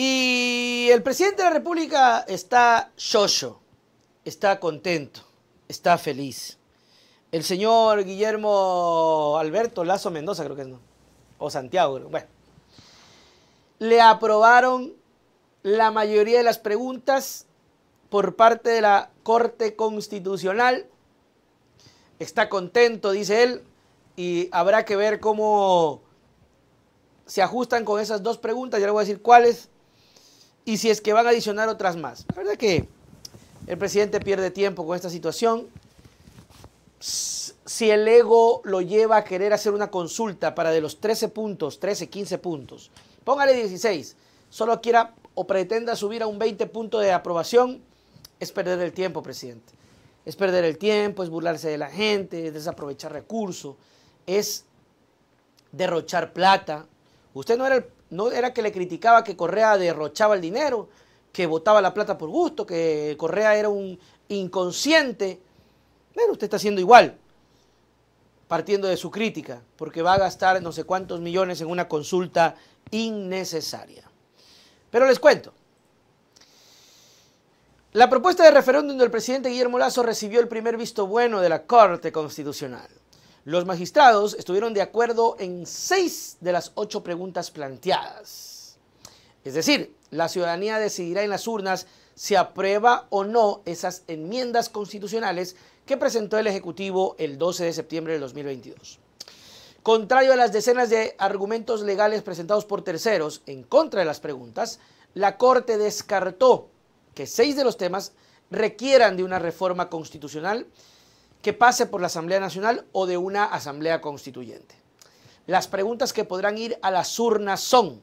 Y el presidente de la República está shosho, está contento, está feliz. El señor Guillermo Alberto Lazo Mendoza, creo que es, ¿no? O Santiago, bueno. Le aprobaron la mayoría de las preguntas por parte de la Corte Constitucional. Está contento, dice él, y habrá que ver cómo se ajustan con esas dos preguntas. Ya le voy a decir cuáles y si es que van a adicionar otras más. La verdad que el presidente pierde tiempo con esta situación. Si el ego lo lleva a querer hacer una consulta para de los 13 puntos, 13, 15 puntos, póngale 16, solo quiera o pretenda subir a un 20 punto de aprobación, es perder el tiempo, presidente. Es perder el tiempo, es burlarse de la gente, es desaprovechar recursos, es derrochar plata. Usted no era el no era que le criticaba que Correa derrochaba el dinero, que botaba la plata por gusto, que Correa era un inconsciente. Bueno, usted está haciendo igual, partiendo de su crítica, porque va a gastar no sé cuántos millones en una consulta innecesaria. Pero les cuento. La propuesta de referéndum del presidente Guillermo Lazo recibió el primer visto bueno de la Corte Constitucional. Los magistrados estuvieron de acuerdo en seis de las ocho preguntas planteadas. Es decir, la ciudadanía decidirá en las urnas si aprueba o no esas enmiendas constitucionales que presentó el Ejecutivo el 12 de septiembre de 2022. Contrario a las decenas de argumentos legales presentados por terceros en contra de las preguntas, la Corte descartó que seis de los temas requieran de una reforma constitucional que pase por la Asamblea Nacional o de una Asamblea Constituyente. Las preguntas que podrán ir a las urnas son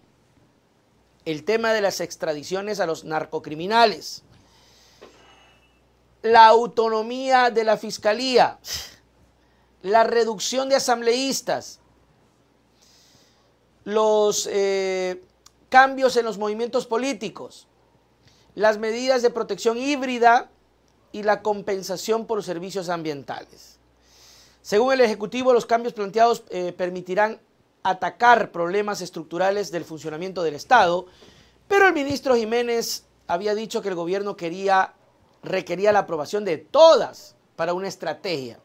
el tema de las extradiciones a los narcocriminales, la autonomía de la Fiscalía, la reducción de asambleístas, los eh, cambios en los movimientos políticos, las medidas de protección híbrida y la compensación por servicios ambientales. Según el Ejecutivo, los cambios planteados eh, permitirán atacar problemas estructurales del funcionamiento del Estado, pero el ministro Jiménez había dicho que el gobierno quería, requería la aprobación de todas para una estrategia.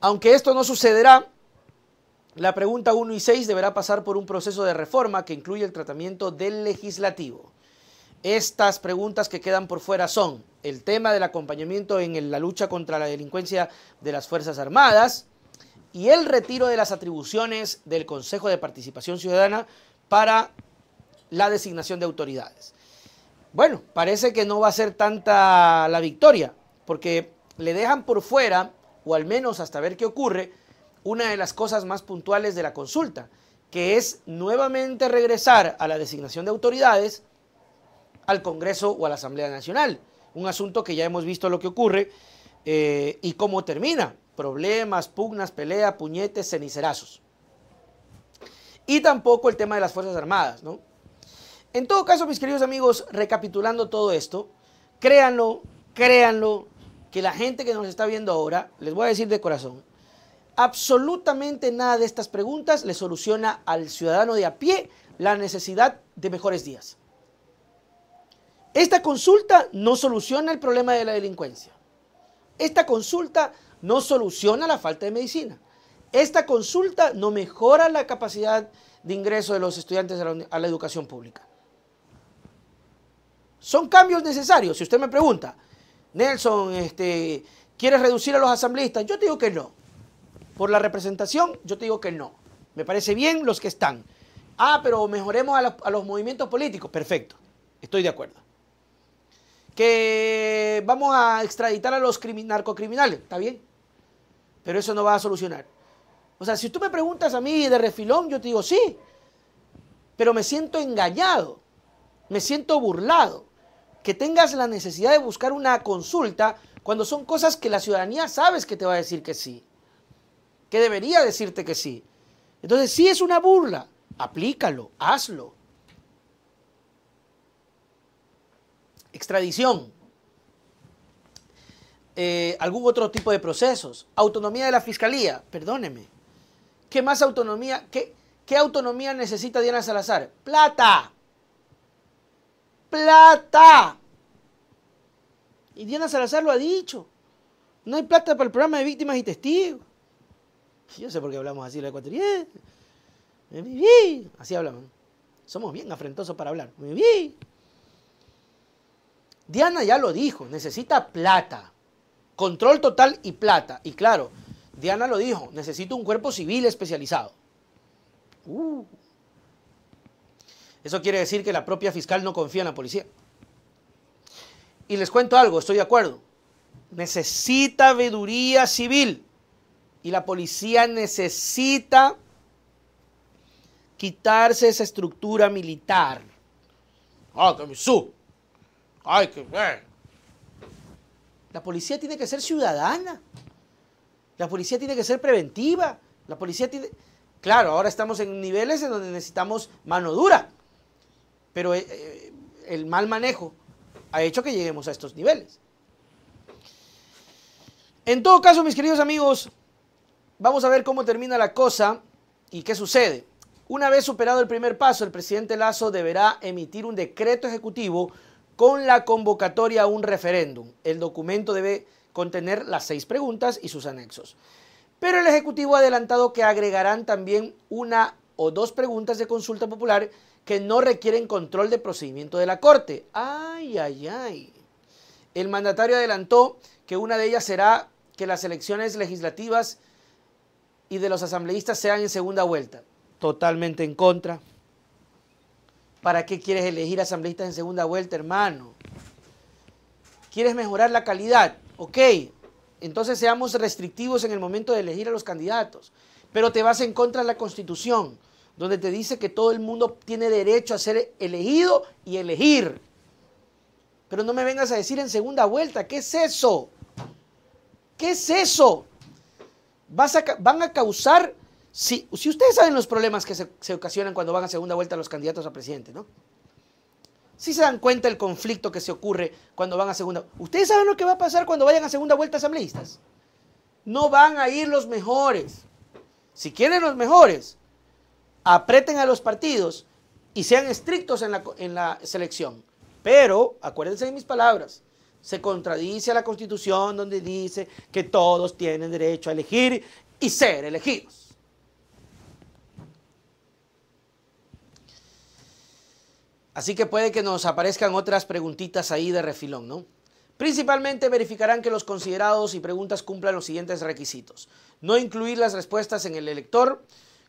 Aunque esto no sucederá, la pregunta 1 y 6 deberá pasar por un proceso de reforma que incluye el tratamiento del legislativo. Estas preguntas que quedan por fuera son el tema del acompañamiento en la lucha contra la delincuencia de las Fuerzas Armadas y el retiro de las atribuciones del Consejo de Participación Ciudadana para la designación de autoridades. Bueno, parece que no va a ser tanta la victoria, porque le dejan por fuera, o al menos hasta ver qué ocurre, una de las cosas más puntuales de la consulta, que es nuevamente regresar a la designación de autoridades al Congreso o a la Asamblea Nacional. Un asunto que ya hemos visto lo que ocurre eh, y cómo termina. Problemas, pugnas, pelea, puñetes, cenicerazos. Y tampoco el tema de las Fuerzas Armadas, ¿no? En todo caso, mis queridos amigos, recapitulando todo esto, créanlo, créanlo, que la gente que nos está viendo ahora, les voy a decir de corazón, absolutamente nada de estas preguntas le soluciona al ciudadano de a pie la necesidad de mejores días. Esta consulta no soluciona el problema de la delincuencia. Esta consulta no soluciona la falta de medicina. Esta consulta no mejora la capacidad de ingreso de los estudiantes a la, educación pública. Son cambios necesarios. Si usted me pregunta, Nelson, este, ¿quieres reducir a los asambleístas? Yo te digo que no. Por la representación, yo te digo que no. Me parece bien los que están. Ah, pero mejoremos a los movimientos políticos. Perfecto. Estoy de acuerdo que vamos a extraditar a los narcocriminales, está bien, pero eso no va a solucionar. O sea, si tú me preguntas a mí de refilón, yo te digo sí, pero me siento engañado, me siento burlado. Que tengas la necesidad de buscar una consulta cuando son cosas que la ciudadanía sabes que te va a decir que sí, que debería decirte que sí. Entonces, sí es una burla, aplícalo, hazlo. extradición, eh, algún otro tipo de procesos, autonomía de la fiscalía, perdóneme. ¿Qué más autonomía? ¿Qué, qué autonomía necesita Diana Salazar? Plata. Plata. Y Diana Salazar lo ha dicho. No hay plata para el programa de víctimas y testigos. Yo sé por qué hablamos así la ecuatoriana. Así hablamos. Somos bien afrentosos para hablar. Diana ya lo dijo, necesita plata, control total y plata. Y claro, Diana lo dijo, necesita un cuerpo civil especializado. Uh. Eso quiere decir que la propia fiscal no confía en la policía. Y les cuento algo, estoy de acuerdo. Necesita veeduría civil. Y la policía necesita quitarse esa estructura militar. Ah, que Ay, que... ver. La policía tiene que ser ciudadana. La policía tiene que ser preventiva. La policía tiene... Claro, ahora estamos en niveles en donde necesitamos mano dura. Pero eh, eh, el mal manejo ha hecho que lleguemos a estos niveles. En todo caso, mis queridos amigos, vamos a ver cómo termina la cosa y qué sucede. Una vez superado el primer paso, el presidente Lazo deberá emitir un decreto ejecutivo con la convocatoria a un referéndum. El documento debe contener las seis preguntas y sus anexos. Pero el Ejecutivo ha adelantado que agregarán también una o dos preguntas de consulta popular que no requieren control de procedimiento de la Corte. Ay, ay, ay. El mandatario adelantó que una de ellas será que las elecciones legislativas y de los asambleístas sean en segunda vuelta. Totalmente en contra. ¿Para qué quieres elegir asambleístas en segunda vuelta, hermano? ¿Quieres mejorar la calidad? Ok, entonces seamos restrictivos en el momento de elegir a los candidatos. Pero te vas en contra de la Constitución, donde te dice que todo el mundo tiene derecho a ser elegido y elegir. Pero no me vengas a decir en segunda vuelta, ¿qué es eso? ¿Qué es eso? Vas van a causar si, ustedes saben los problemas que se, ocasionan cuando van a segunda vuelta los candidatos a presidente, ¿no? Si se dan cuenta el conflicto que se ocurre cuando van a segunda. Ustedes saben lo que va a pasar cuando vayan a segunda vuelta asambleístas. No van a ir los mejores. Si quieren los mejores, apreten a los partidos y sean estrictos en la selección. Pero, acuérdense de mis palabras, se contradice a la Constitución donde dice que todos tienen derecho a elegir y ser elegidos. Así que puede que nos aparezcan otras preguntitas ahí de refilón, ¿no? Principalmente verificarán que los considerados y preguntas cumplan los siguientes requisitos. No incluir las respuestas en el elector,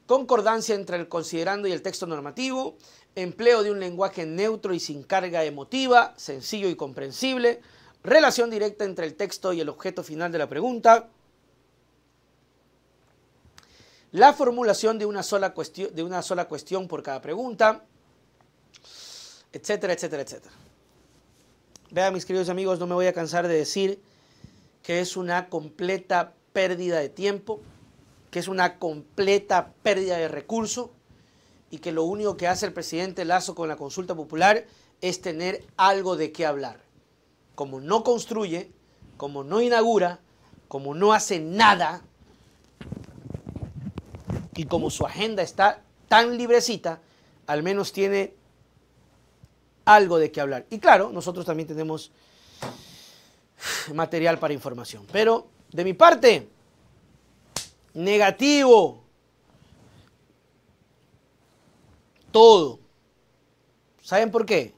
concordancia entre el considerando y el texto normativo, empleo de un lenguaje neutro y sin carga emotiva, sencillo y comprensible, relación directa entre el texto y el objeto final de la pregunta, la formulación de una sola, cuestión, de una sola cuestión por cada pregunta, etcétera, etcétera, etcétera. Vean, mis queridos amigos, no me voy a cansar de decir que es una completa pérdida de tiempo, que es una completa pérdida de recursos y que lo único que hace el presidente Lazo con la consulta popular es tener algo de qué hablar. Como no construye, como no inaugura, como no hace nada y como su agenda está tan librecita, al menos tiene algo de qué hablar. Y claro, nosotros también tenemos material para información. Pero de mi parte, negativo, todo. ¿Saben por qué?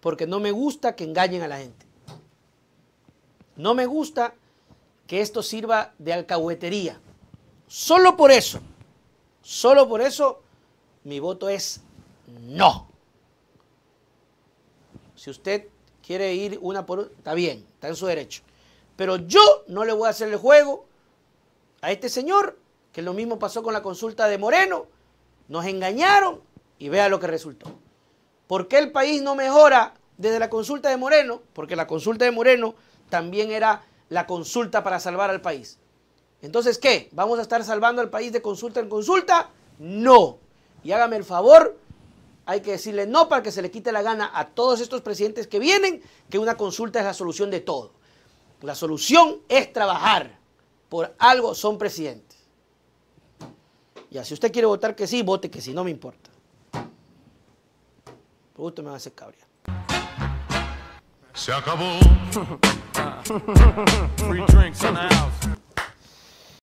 Porque no me gusta que engañen a la gente. No me gusta que esto sirva de alcahuetería. Solo por eso, solo por eso mi voto es no. Si usted quiere ir una por una, está bien, está en su derecho. Pero yo no le voy a hacer el juego a este señor, que lo mismo pasó con la consulta de Moreno. Nos engañaron y vea lo que resultó. ¿Por qué el país no mejora desde la consulta de Moreno? Porque la consulta de Moreno también era la consulta para salvar al país. Entonces, ¿qué? ¿Vamos a estar salvando al país de consulta en consulta? No. Y hágame el favor hay que decirle no para que se le quite la gana a todos estos presidentes que vienen, que una consulta es la solución de todo. La solución es trabajar. Por algo son presidentes. Y si usted quiere votar que sí, vote que sí, no me importa. Por me va a hacer cabria. Se acabó.